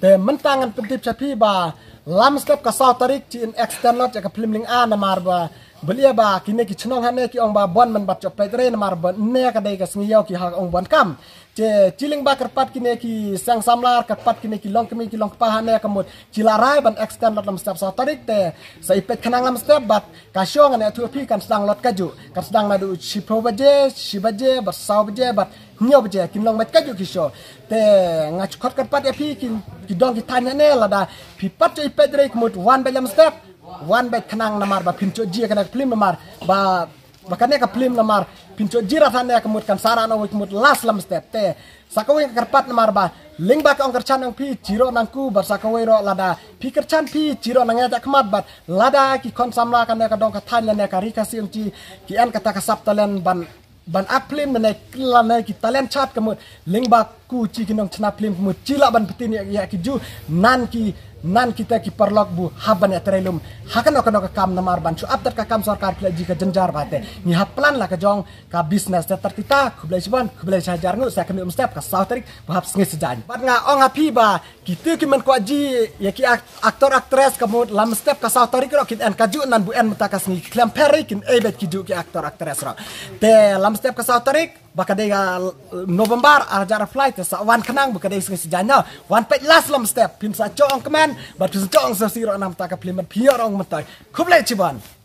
แต่มันต่างกันเป็นทิพย์ชะพี่บาลำสเต็ปกับซอตริกจีนเอ็กซ์เตอร์นอตจากพลิมลิงอานามาร์บา belia ba kine ki chnong hane ki ong ba bon man bat chopai tre na mar bon ne ka dai ka smiyau ki ha ong bon kam che chiling ba kerpat kine ki sang samlar kerpat kine ki long kemi ki long pa hane ka mot chilarai ban extend kan lot lam step sa tarik te sai pet khnang lam step bat ka shong ane thu phi kan sang lot ka ju ka sang na du chi pro ba je chi ba je ba sau ba je bat ngiyo ba je kin long met ka ju ki sho te ngach khot kerpat e phi kin ki dong ki tanya ne la da phi pat che pedre ki mot wan ba lam step wan baik tenang namar ba pinco jia kana film namar ba bakane ka film namar ji jira than ya kemut kan sara na kemut lam step te sakawe ka karpat namar ba ling ba ka ong kerchan nang pi jiro nang ku ba sakawe ro lada pi kerchan pi jiro nang ya kemat bat lada ki kon samla kan ka dong ka than ya ka siung ji ki an kata ka sap talen ban ban aplim na kila na ki talen chat kemut ling ba ku chi kinong chna plim kemut cilak ban petin ya ki ju nan ki nan kita ki perlok bu haban ya terelum hakan oka kam namar ban chu abdar ka kam sor jika jenjar bate ni ha plan la ka jong ka business tetar kita kubla jiban kubla jajar ngu sa kami umstep ka sa terik bu hap sengi sejan bat nga ong api ba kitu ki man ji ya ki aktor aktres ka mut lam step ka sa kalau ro kit en ka ju nan bu en muta ka sengi klam perik in ebet ki ju ki aktor aktres ro te lam step ka sa bakadai ga uh, November uh, ajar flight sa uh, wan kenang bakadai sing sejanya wan pet last lom step pim sa chong kemen bat pim chong sa siro anam ta ka plim pim orang mentai kublai chiban